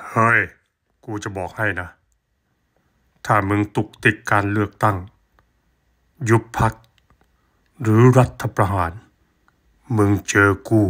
เฮ้ย กูจะบอกให้นะ ถ้ามึงตุกติกการเลือกตั้ง ยุบพักหรือรัฐประหาร มึงเจอกู